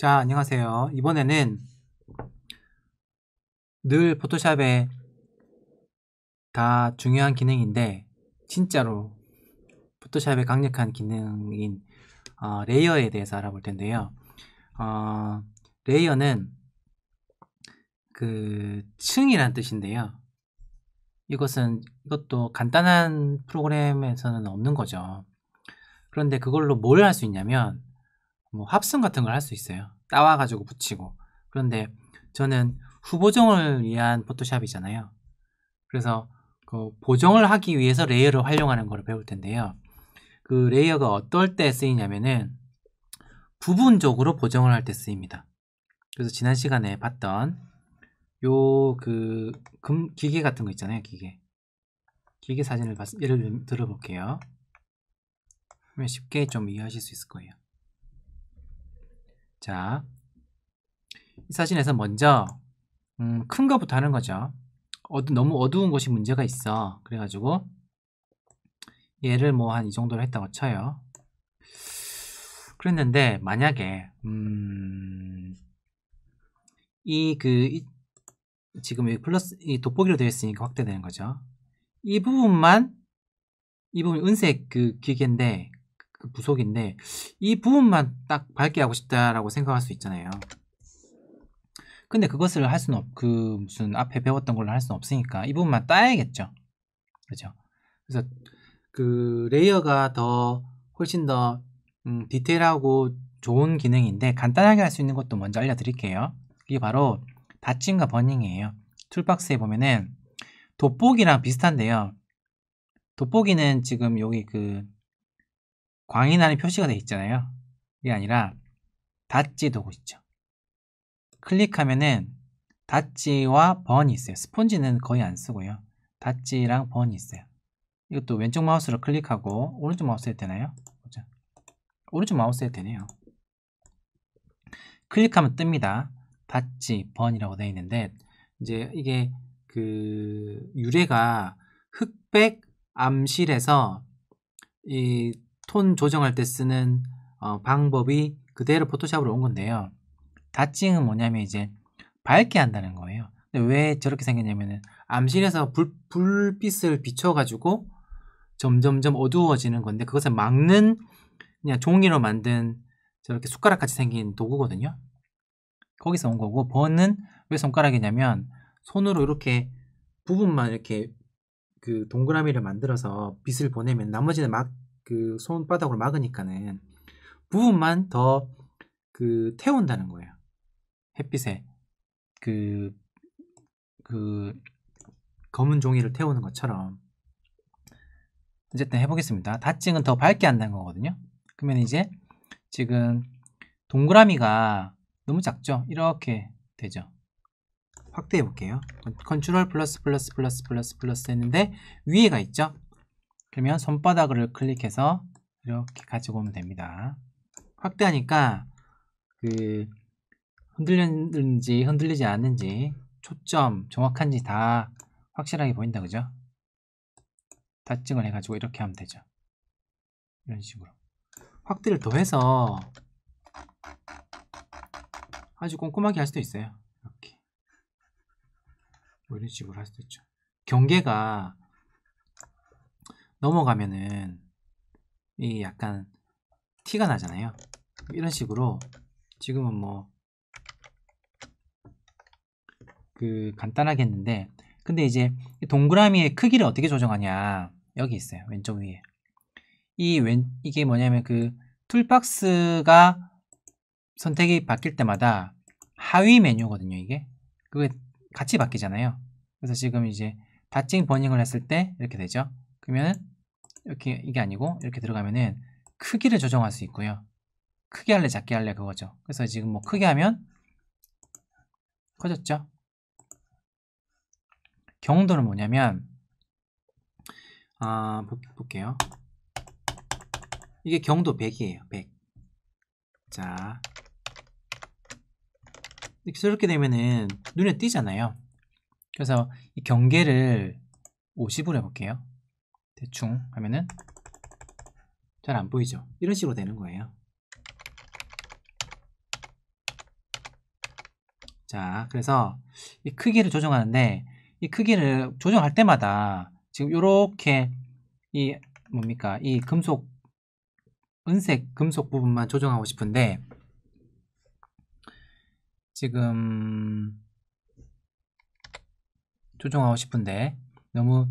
자, 안녕하세요. 이번에는 늘 포토샵에 다 중요한 기능인데 진짜로 포토샵의 강력한 기능인 어, 레이어에 대해서 알아볼 텐데요. 어, 레이어는 그 층이란 뜻인데요. 이것은 이것도 간단한 프로그램에서는 없는 거죠. 그런데 그걸로 뭘 할 수 있냐면 뭐 합성 같은 걸 할 수 있어요. 따와가지고 붙이고. 그런데 저는 후보정을 위한 포토샵이잖아요. 그래서 그 보정을 하기 위해서 레이어를 활용하는 걸 배울 텐데요. 그 레이어가 어떨 때 쓰이냐면은 부분적으로 보정을 할 때 쓰입니다. 그래서 지난 시간에 봤던 요 그 금 기계 같은 거 있잖아요, 기계. 기계 사진을 봤, 예를 들어볼게요. 쉽게 좀 이해하실 수 있을 거예요. 자, 이 사진에서 먼저 음, 큰것부터 하는 거죠. 어두, 너무 어두운 곳이 문제가 있어. 그래가지고 얘를 뭐 한 이 정도로 했다고 쳐요. 그랬는데 만약에 음, 이그 지금 여 플러스 이 돋보기로 되어 있으니까 확대되는 거죠. 이 부분만 이 부분 은색 그 기계인데 그 부속인데 이 부분만 딱 밝게 하고 싶다라고 생각할 수 있잖아요. 근데 그것을 할 수는 없, 그 무슨 앞에 배웠던 걸로 할 수는 없으니까 이 부분만 따야겠죠. 그죠? 그래서 그 레이어가 더 훨씬 더 음, 디테일하고 좋은 기능인데 간단하게 할 수 있는 것도 먼저 알려드릴게요. 이게 바로 닫힘과 버닝이에요. 툴박스에 보면은 돋보기랑 비슷한데요. 돋보기는 지금 여기 그 광인안에 표시가 되어 있잖아요. 이게 아니라 닫지 도구 있죠. 클릭하면은 닫지와 번이 있어요. 스폰지는 거의 안 쓰고요. 닫지랑 번이 있어요. 이것도 왼쪽 마우스로 클릭하고 오른쪽 마우스 해도 되나요? 보자. 오른쪽 마우스 해도 되네요. 클릭하면 뜹니다. 닫지 번이라고 되어 있는데 이제 이게 그 유래가 흑백 암실에서 이톤 조정할 때 쓰는 어, 방법이 그대로 포토샵으로 온 건데요. 다칭은 뭐냐면 이제 밝게 한다는 거예요. 근데 왜 저렇게 생겼냐면은 암실에서 불, 불빛을 비춰가지고 점점점 어두워지는 건데 그것을 막는 그냥 종이로 만든 저렇게 숟가락 같이 생긴 도구거든요. 거기서 온 거고 번은 왜 손가락이냐면 손으로 이렇게 부분만 이렇게 그 동그라미를 만들어서 빛을 보내면 나머지는 막그 손바닥으로 막으니까는 부분만 더 그 태운다는 거예요. 햇빛에 그, 그 검은 종이를 태우는 것처럼 어쨌든 해보겠습니다. 다증은 더 밝게 한다는 거거든요. 그러면 이제 지금 동그라미가 너무 작죠? 이렇게 되죠. 확대해 볼게요. 컨트롤 플러스 플러스 플러스 플러스 플러스 했는데 위에가 있죠? 그러면 손바닥을 클릭해서 이렇게 가지고 오면 됩니다. 확대하니까 그 흔들리는지 흔들리지 않는지 초점 정확한지 다 확실하게 보인다 그죠? 다찍을 해가지고 이렇게 하면 되죠. 이런 식으로 확대를 더해서 아주 꼼꼼하게 할 수도 있어요. 이렇게 뭐 이런 식으로 할 수도 있죠. 경계가 넘어가면은 이 약간 티가 나잖아요 이런 식으로 지금은 뭐 그 간단하게 했는데 근데 이제 동그라미의 크기를 어떻게 조정하냐 여기 있어요 왼쪽 위에 이 왼, 이게 뭐냐면 그 툴박스가 선택이 바뀔 때마다 하위 메뉴거든요 이게 그게 같이 바뀌잖아요 그래서 지금 이제 다칭 버닝을 했을 때 이렇게 되죠 그러면 이렇게 이게 아니고 이렇게 들어가면은 크기를 조정할 수 있고요. 크게 할래 작게 할래 그거죠. 그래서 지금 뭐 크게 하면 커졌죠. 경도는 뭐냐면 아 볼게요. 이게 경도 100이에요. 100. 자 이렇게 되면은 눈에 띄잖아요. 그래서 이 경계를 50으로 해볼게요. 대충 하면은 잘 안 보이죠? 이런 식으로 되는 거예요. 자, 그래서 이 크기를 조정하는데 이 크기를 조정할 때마다 지금 이렇게 이 뭡니까? 이 금속 은색 금속 부분만 조정하고 싶은데 지금 조정하고 싶은데 너무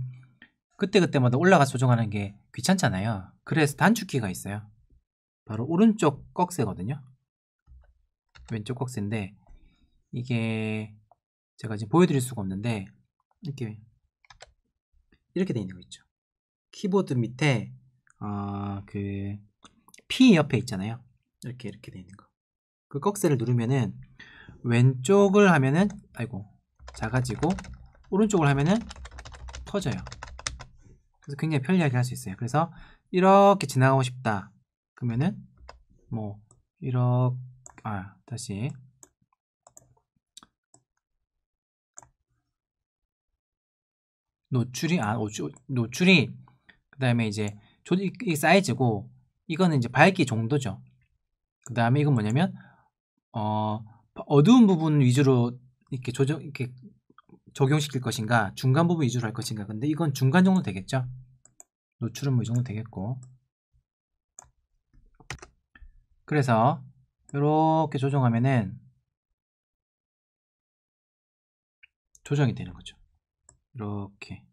그때그때마다 올라가 조정하는 게 귀찮잖아요. 그래서 단축키가 있어요. 바로 오른쪽 꺽쇠거든요. 왼쪽 꺽쇠인데 이게 제가 지금 보여드릴 수가 없는데 이렇게 이렇게 돼 있는 거 있죠. 키보드 밑에 어, 그 P 옆에 있잖아요. 이렇게 이렇게 돼 있는 거. 그 꺽쇠를 누르면은 왼쪽을 하면은 아이고 작아지고 오른쪽을 하면은 터져요. 그래서 굉장히 편리하게 할 수 있어요. 그래서 이렇게 지나가고 싶다. 그러면은 뭐 이렇게 아 다시 노출이 아 노출, 노출이 그 다음에 이제 조직 이 사이즈고 이거는 이제 밝기 정도죠. 그 다음에 이건 뭐냐면 어 어두운 부분 위주로 이렇게 조정 이렇게 적용시킬 것인가 중간 부분 위주로 할 것인가 근데 이건 중간 정도 되겠죠 노출은 뭐 이 정도 되겠고 그래서 이렇게 조정하면은 조정이 되는 거죠 이렇게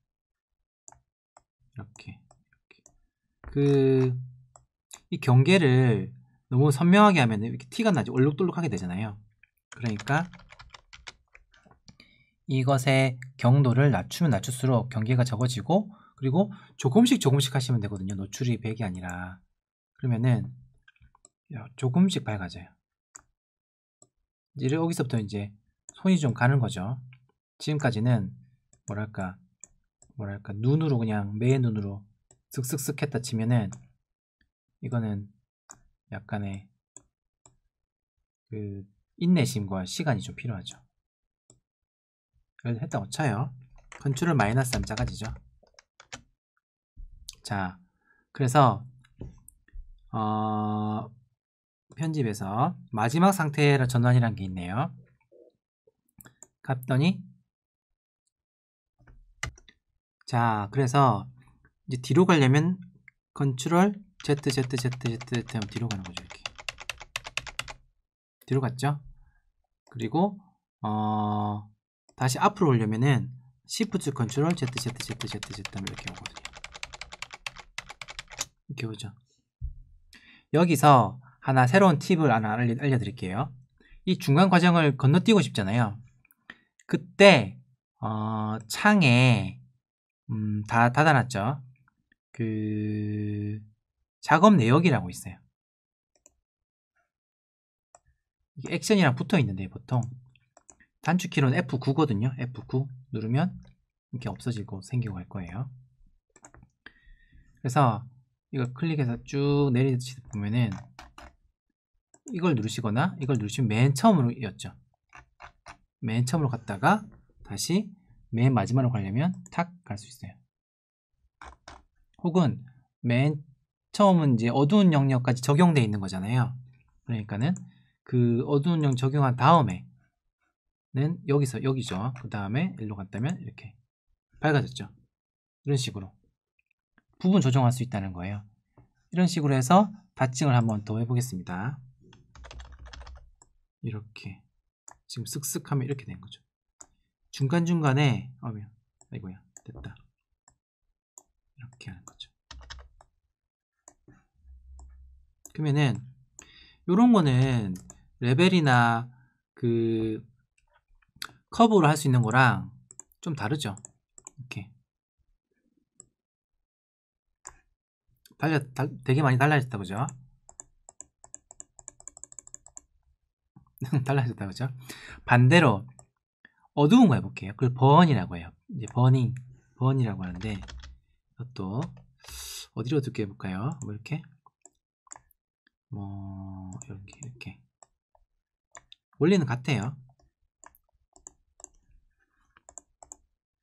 이렇게 이렇게 그 이 경계를 너무 선명하게 하면 이렇게 티가 나지 얼룩덜룩하게 되잖아요 그러니까 이것의 경도를 낮추면 낮출수록 경계가 적어지고 그리고 조금씩 조금씩 하시면 되거든요. 노출이 100이 아니라 그러면은 조금씩 밝아져요. 이제 여기서부터 이제 손이 좀 가는 거죠. 지금까지는 뭐랄까 뭐랄까 눈으로 그냥 매의 눈으로 슥슥슥 했다 치면은 이거는 약간의 그 인내심과 시간이 좀 필요하죠. 그래서 했다고 쳐요 컨트롤 마이너스 3자가지죠자 그래서 어, 편집에서 마지막 상태로 전환이란 게 있네요 갔더니 자 그래서 이제 뒤로 가려면 컨트롤 Z Z Z Z Z 하면 뒤로 가는 거죠 이렇게 뒤로 갔죠 그리고 어 다시 앞으로 오려면은 Shift Ctrl Z Z Z Z Z 이렇게 오거든요. 이렇게 오죠. 여기서 하나 새로운 팁을 하나 알려드릴게요. 이 중간 과정을 건너뛰고 싶잖아요. 그때 어, 창에 음, 다 닫아놨죠. 그 작업 내역이라고 있어요. 이게 액션이랑 붙어 있는데 보통 단축키로는 F9거든요. F9 누르면 이렇게 없어지고 생기고 갈 거예요. 그래서 이걸 클릭해서 쭉 내리듯이 보면은 이걸 누르시거나 이걸 누르시면 맨 처음으로였죠. 맨 처음으로 갔다가 다시 맨 마지막으로 가려면 탁 갈 수 있어요. 혹은 맨 처음은 이제 어두운 영역까지 적용되어 있는 거잖아요. 그러니까는 그 어두운 영역 적용한 다음에 는 여기서 여기죠 그 다음에 일로 갔다면 이렇게 밝아졌죠 이런 식으로 부분 조정할 수 있다는 거예요 이런 식으로 해서 받칭을 한번 더 해보겠습니다 이렇게 지금 쓱쓱 하면 이렇게 된 거죠 중간중간에 어면 아이고야 됐다 이렇게 하는 거죠 그러면은 이런 거는 레벨이나 그 커브로 할 수 있는 거랑 좀 다르죠 이렇게 달려, 달, 되게 많이 달라졌다 그죠 달라졌다 그죠 반대로 어두운 거 해볼게요 그걸 번이라고 해요 이제 버닝 번이라고 하는데 이것도 어디로 어둡게 해볼까요 뭐 이렇게 뭐 이렇게 이렇게 원리는 같아요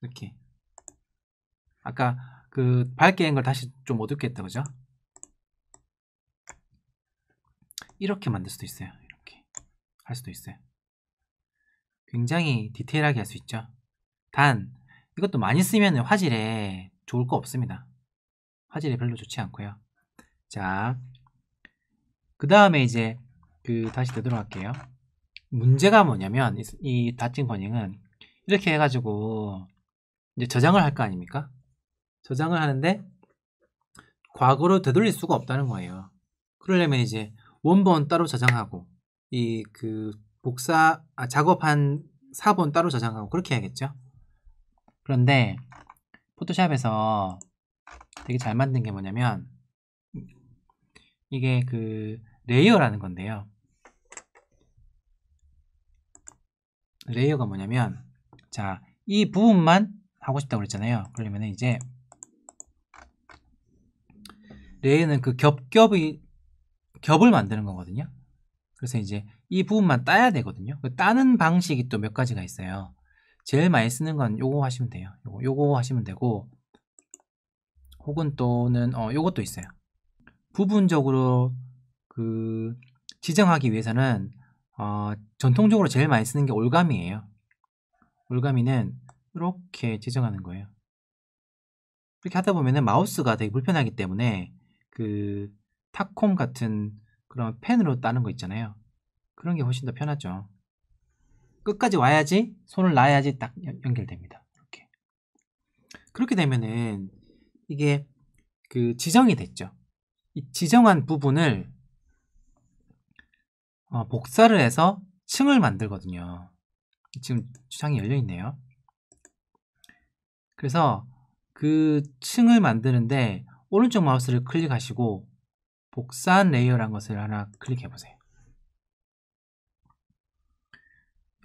이렇게 아까 그 밝게 한 걸 다시 좀 어둡게 했다 그죠? 이렇게 만들 수도 있어요 이렇게 할 수도 있어요 굉장히 디테일하게 할 수 있죠 단 이것도 많이 쓰면 화질에 좋을 거 없습니다 화질이 별로 좋지 않고요 자 그 다음에 이제 그 다시 되돌아갈게요 문제가 뭐냐면 이, 이 다칭 버닝은 이렇게 해가지고 이제 저장을 할 거 아닙니까? 저장을 하는데 과거로 되돌릴 수가 없다는 거예요. 그러려면 이제 원본 따로 저장하고 이 그 복사 아, 작업한 사본 따로 저장하고 그렇게 해야겠죠. 그런데 포토샵에서 되게 잘 만든 게 뭐냐면 이게 그 레이어라는 건데요. 레이어가 뭐냐면 자, 이 부분만 하고 싶다고 그랬잖아요. 그러면 이제 레이는 그 겹겹이 겹을 만드는 거거든요. 그래서 이제 이 부분만 따야 되거든요. 그 따는 방식이 또 몇 가지가 있어요. 제일 많이 쓰는 건 요거 하시면 돼요. 요거, 요거 하시면 되고 혹은 또는 어, 요것도 있어요. 부분적으로 그 지정하기 위해서는 어, 전통적으로 제일 많이 쓰는 게 올가미예요. 올가미는 이렇게 지정하는 거예요. 이렇게 하다 보면은 마우스가 되게 불편하기 때문에 그 탁홈 같은 그런 펜으로 따는 거 있잖아요. 그런 게 훨씬 더 편하죠. 끝까지 와야지 손을 놔야지 딱 연결됩니다. 이렇게 그렇게 되면은 이게 그 지정이 됐죠. 이 지정한 부분을 어, 복사를 해서 층을 만들거든요. 지금 주장이 열려 있네요. 그래서 그 층을 만드는데 오른쪽 마우스를 클릭하시고 복사 레이어란 것을 하나 클릭해 보세요.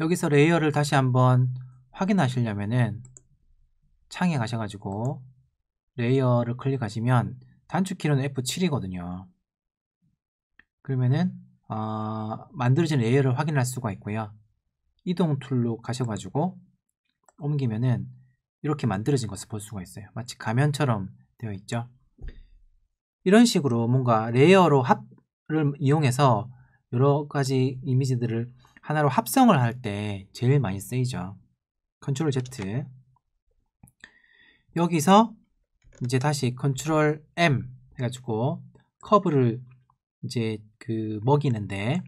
여기서 레이어를 다시 한번 확인하시려면은 창에 가셔가지고 레이어를 클릭하시면 단축키로는 F7이거든요. 그러면은 어, 만들어진 레이어를 확인할 수가 있고요. 이동 툴로 가셔가지고 옮기면은 이렇게 만들어진 것을 볼 수가 있어요. 마치 가면처럼 되어 있죠. 이런 식으로 뭔가 레이어로 합을 이용해서 여러 가지 이미지들을 하나로 합성을 할 때 제일 많이 쓰이죠. 컨트롤 Z 여기서 이제 다시 컨트롤 M 해가지고 커브를 이제 그 먹이는데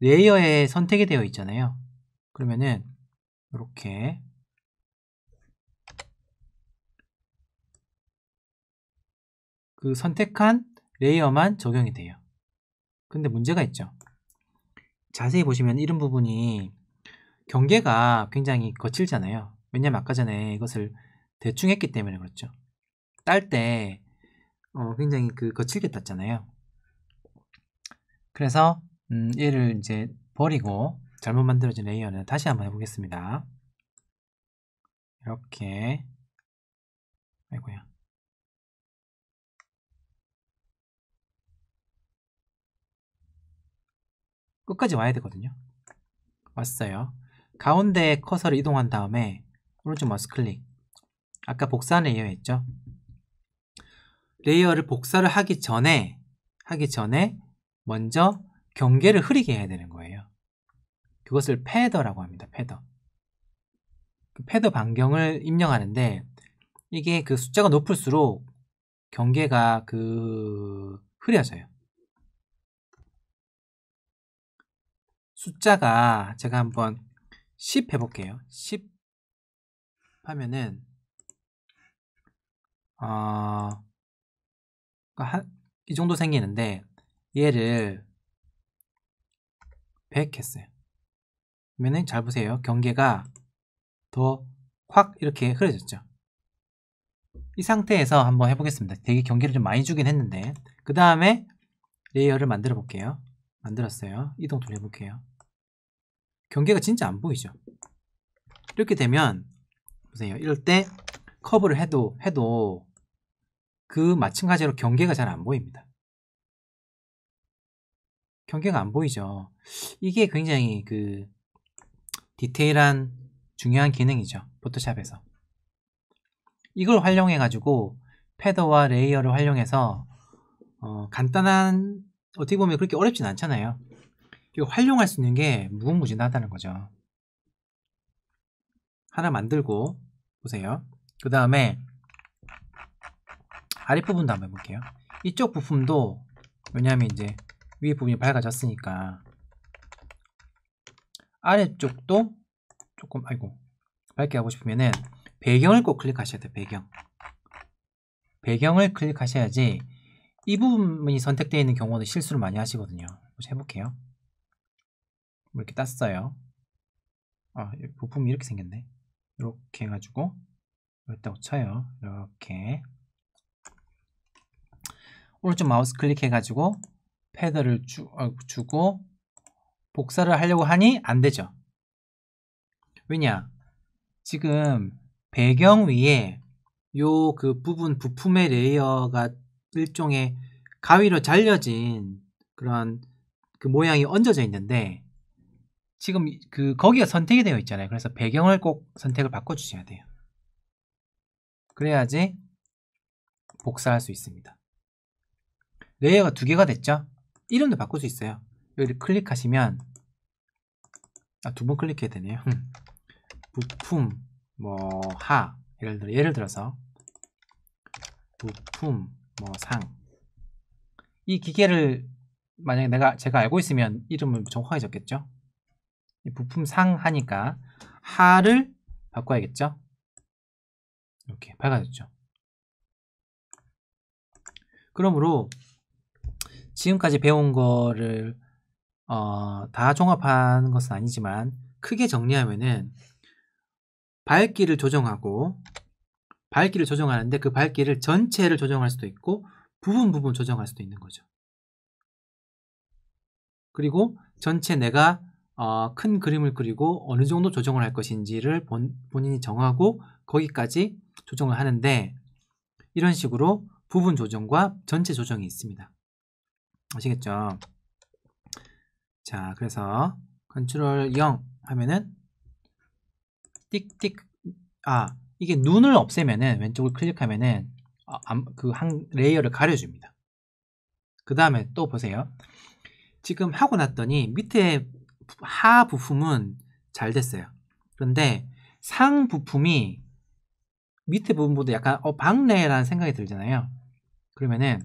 레이어에 선택이 되어 있잖아요. 그러면은 이렇게 그 선택한 레이어만 적용이 돼요. 근데 문제가 있죠. 자세히 보시면 이런 부분이 경계가 굉장히 거칠잖아요. 왜냐면 아까 전에 이것을 대충 했기 때문에 그렇죠. 딸때 어, 굉장히 그 거칠게 땄잖아요. 그래서 음, 얘를 이제 버리고 잘못 만들어진 레이어는 다시 한번 해보겠습니다. 이렇게 아이고야 끝까지 와야 되거든요 왔어요 가운데 커서를 이동한 다음에 오른쪽 마우스 클릭 아까 복사하는 레이어 했죠 레이어를 복사를 하기 전에 하기 전에 먼저 경계를 흐리게 해야 되는 거예요 그것을 패더라고 합니다 패더 그 패더 반경을 입력하는데 이게 그 숫자가 높을수록 경계가 그 흐려져요 숫자가 제가 한번 10 해볼게요. 10 하면은 어, 그러니까 이 정도 생기는데 얘를 100 했어요. 그러면은 잘 보세요. 경계가 더 확 이렇게 흐려졌죠. 이 상태에서 한번 해보겠습니다. 되게 경계를 좀 많이 주긴 했는데 그 다음에 레이어를 만들어 볼게요. 만들었어요. 이동 돌려볼게요. 경계가 진짜 안 보이죠 이렇게 되면 보세요 이럴 때 커브를 해도 해도 그 마찬가지로 경계가 잘 안 보입니다 경계가 안 보이죠 이게 굉장히 그 디테일한 중요한 기능이죠 포토샵에서 이걸 활용해 가지고 패더와 레이어를 활용해서 어, 간단한 어떻게 보면 그렇게 어렵진 않잖아요 그 활용할 수 있는 게 무궁무진하다는 거죠. 하나 만들고 보세요. 그 다음에 아랫부분도 한번 해 볼게요. 이쪽 부품도 왜냐하면 이제 위에 부분이 밝아졌으니까 아래쪽도 조금 아이고 밝게 하고 싶으면은 배경을 꼭 클릭하셔야 돼요. 배경. 배경을 클릭하셔야지 이 부분이 선택되어 있는 경우는 실수를 많이 하시거든요. 해볼게요. 뭐 이렇게 땄어요. 아, 부품이 이렇게 생겼네. 이렇게 해가지고 이기다 쳐요. 이렇게 오른쪽 마우스 클릭해가지고 패드를 주, 어, 주고 복사를 하려고 하니 안 되죠. 왜냐? 지금 배경 위에 요 그 부분 부품의 레이어가 일종의 가위로 잘려진 그런 그 모양이 얹어져 있는데 지금 그거기가 선택이 되어 있잖아요. 그래서 배경을 꼭 선택을 바꿔주셔야 돼요. 그래야지 복사할 수 있습니다. 레이어가 두 개가 됐죠? 이름도 바꿀 수 있어요. 여기를 클릭하시면 아, 두 번 클릭해야 되네요. 부품 뭐하 예를 들어 예를 들어서 부품 뭐상 이 기계를 만약에 내가 제가 알고 있으면 이름을 정확하게 적겠죠? 부품 상 하니까 하를 바꿔야겠죠? 이렇게 밝아졌죠. 그러므로 지금까지 배운 거를 어, 다 종합한 것은 아니지만 크게 정리하면은 밝기를 조정하고 밝기를 조정하는데 그 밝기를 전체를 조정할 수도 있고 부분 부분 조정할 수도 있는 거죠. 그리고 전체 내가 어, 큰 그림을 그리고 어느 정도 조정을 할 것인지를 본, 본인이 정하고 거기까지 조정을 하는데 이런 식으로 부분 조정과 전체 조정이 있습니다. 아시겠죠? 자, 그래서 컨트롤 0 하면은 띡띡 아 이게 눈을 없애면은 왼쪽을 클릭하면은 어, 그한 레이어를 가려줍니다. 그 다음에 또 보세요. 지금 하고 났더니 밑에 하 부품은 잘 됐어요. 그런데 상 부품이 밑에 부분보다 약간 어 박래라는 생각이 들잖아요. 그러면은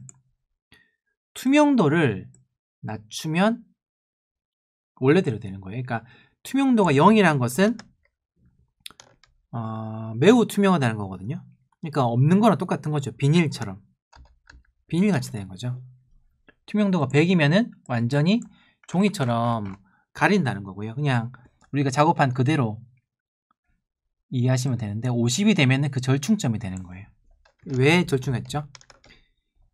투명도를 낮추면 원래대로 되는 거예요. 그러니까 투명도가 0이라는 것은 어, 매우 투명하다는 거거든요. 그러니까 없는 거랑 똑같은 거죠. 비닐처럼. 비닐같이 되는 거죠. 투명도가 100이면은 완전히 종이처럼 가린다는 거고요. 그냥 우리가 작업한 그대로 이해하시면 되는데 50이 되면 그 절충점이 되는 거예요. 왜 절충했죠?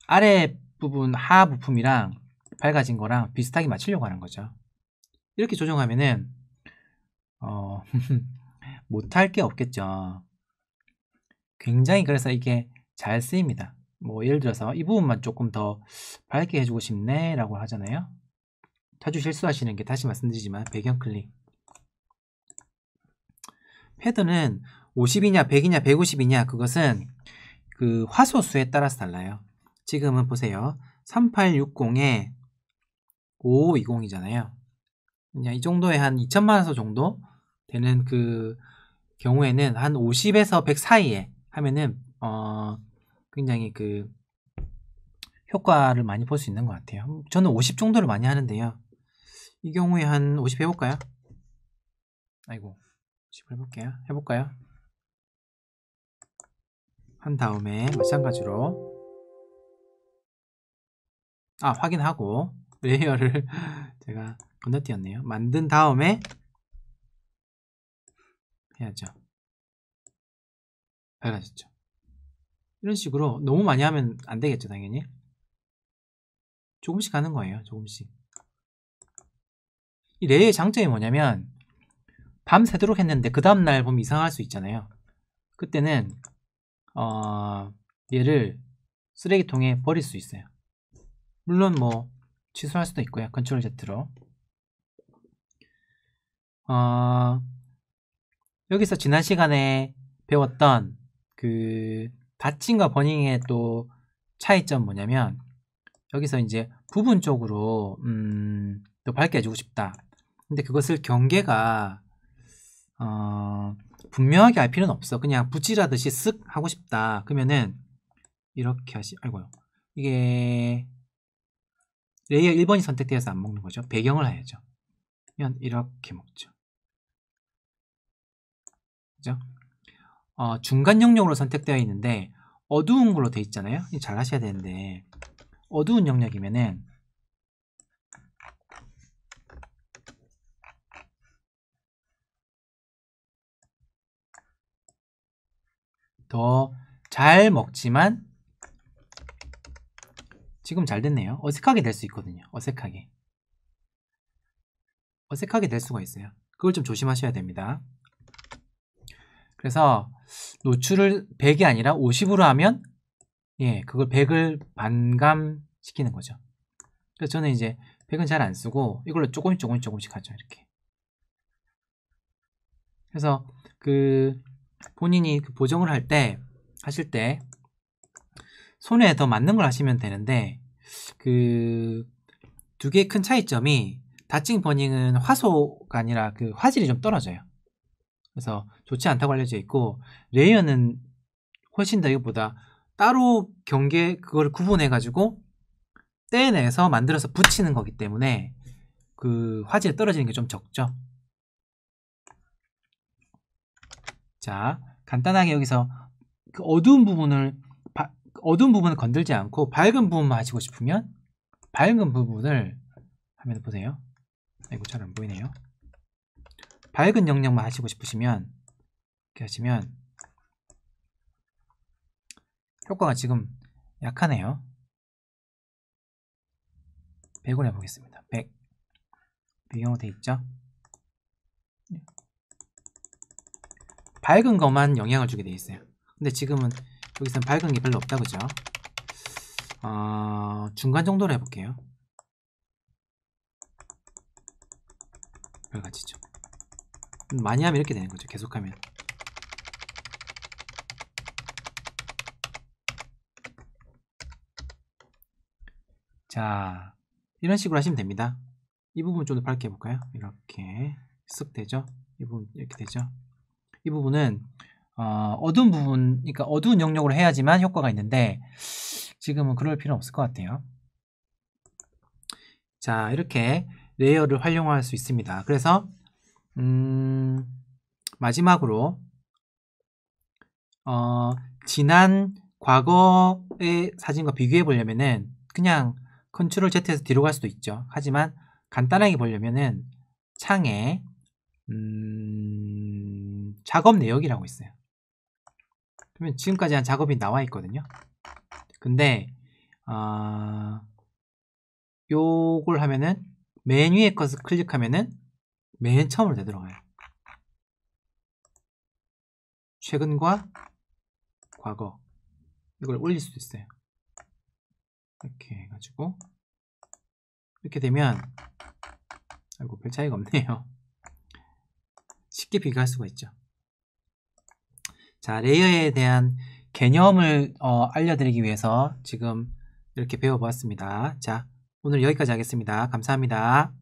아래 부분 하 부품이랑 밝아진 거랑 비슷하게 맞추려고 하는 거죠. 이렇게 조정하면은 어, 못할 게 없겠죠. 굉장히 그래서 이게 잘 쓰입니다. 뭐 예를 들어서 이 부분만 조금 더 밝게 해주고 싶네 라고 하잖아요. 자주 실수하시는 게 다시 말씀드리지만 배경 클릭 패드는 50이냐 100이냐 150이냐 그것은 그 화소수에 따라서 달라요 지금은 보세요 3860에 5520이잖아요 그냥 이 정도에 한 2천만원서 정도 되는 그 경우에는 한 50에서 100 사이에 하면은 어 굉장히 그 효과를 많이 볼 수 있는 것 같아요 저는 50 정도를 많이 하는데요 이 경우에 한 50 해볼까요? 아이고 50 해볼게요 해볼까요? 한 다음에 마찬가지로 아 확인하고 레이어를 제가 건너뛰었네요 만든 다음에 해야죠 밝아졌죠 이런 식으로 너무 많이 하면 안 되겠죠 당연히 조금씩 가는 거예요 조금씩 이 레이의 장점이 뭐냐면 밤새도록 했는데 그 다음날 보면 이상할 수 있잖아요. 그때는 어, 얘를 쓰레기통에 버릴 수 있어요. 물론 뭐 취소할 수도 있고요. 컨트롤 Z로. 어, 여기서 지난 시간에 배웠던 그 닫힌과 버닝의 또 차이점 뭐냐면 여기서 이제 부분적으로 음, 또 밝게 해주고 싶다. 근데 그것을 경계가 어, 분명하게 알 필요는 없어. 그냥 부질라듯이쓱 하고 싶다. 그러면은 이렇게 하시. 아이고요. 이게 레이어 1번이 선택되어서 안 먹는 거죠. 배경을 해야죠. 그냥 이렇게 먹죠. 그죠? 어, 중간 영역으로 선택되어 있는데 어두운 걸로 돼 있잖아요. 잘 하셔야 되는데 어두운 영역이면은 더잘 먹지만 지금 잘 됐네요. 어색하게 될 수 있거든요. 어색하게. 어색하게 될 수가 있어요. 그걸 좀 조심하셔야 됩니다. 그래서 노출을 100이 아니라 50으로 하면 예, 그걸 100을 반감시키는 거죠. 그래서 저는 이제 100은 잘 안 쓰고 이걸로 조금씩 조금씩 조금씩 하죠. 이렇게. 그래서 그 본인이 그 보정을 할 때, 하실 때, 손에 더 맞는 걸 하시면 되는데, 그, 두 개의 큰 차이점이, 다칭 버닝은 화소가 아니라 그 화질이 좀 떨어져요. 그래서 좋지 않다고 알려져 있고, 레이어는 훨씬 더 이것보다 따로 경계, 그걸 구분해가지고, 떼내서 만들어서 붙이는 거기 때문에, 그 화질이 떨어지는 게 좀 적죠. 자, 간단하게 여기서 그 어두운 부분을 바, 어두운 부분을 건들지 않고 밝은 부분만 하시고 싶으면 밝은 부분을 화면 보세요. 이거 잘 안 보이네요. 밝은 영역만 하시고 싶으시면 이렇게 하시면 효과가 지금 약하네요. 100으로 해보겠습니다. 100 비경으로 돼 있죠? 밝은 것만 영향을 주게 돼 있어요 근데 지금은 여기서는 밝은 게 별로 없다 그죠 어, 중간 정도로 해볼게요 밝아지죠 많이 하면 이렇게 되는 거죠 계속하면 자 이런 식으로 하시면 됩니다 이 부분 좀 더 밝게 해볼까요 이렇게 쓱 되죠 이 부분 이렇게 되죠 이 부분은 어, 어두운 부분, 그러니까 어두운 영역으로 해야지만 효과가 있는데 지금은 그럴 필요는 없을 것 같아요. 자, 이렇게 레이어를 활용할 수 있습니다. 그래서 음, 마지막으로 어, 지난 과거의 사진과 비교해 보려면은 그냥 컨트롤 Z에서 뒤로 갈 수도 있죠. 하지만 간단하게 보려면은 창에 음, 작업 내역이라고 있어요. 그러면 지금까지 한 작업이 나와 있거든요. 근데 어, 요걸 하면은 맨 위에 것을 클릭하면은 맨 처음으로 되돌아가요. 최근과 과거 이걸 올릴 수도 있어요. 이렇게 해가지고 이렇게 되면 아이고 별 차이가 없네요. 쉽게 비교할 수가 있죠. 자, 레이어에 대한 개념을 어, 알려드리기 위해서 지금 이렇게 배워보았습니다. 자, 오늘 여기까지 하겠습니다. 감사합니다.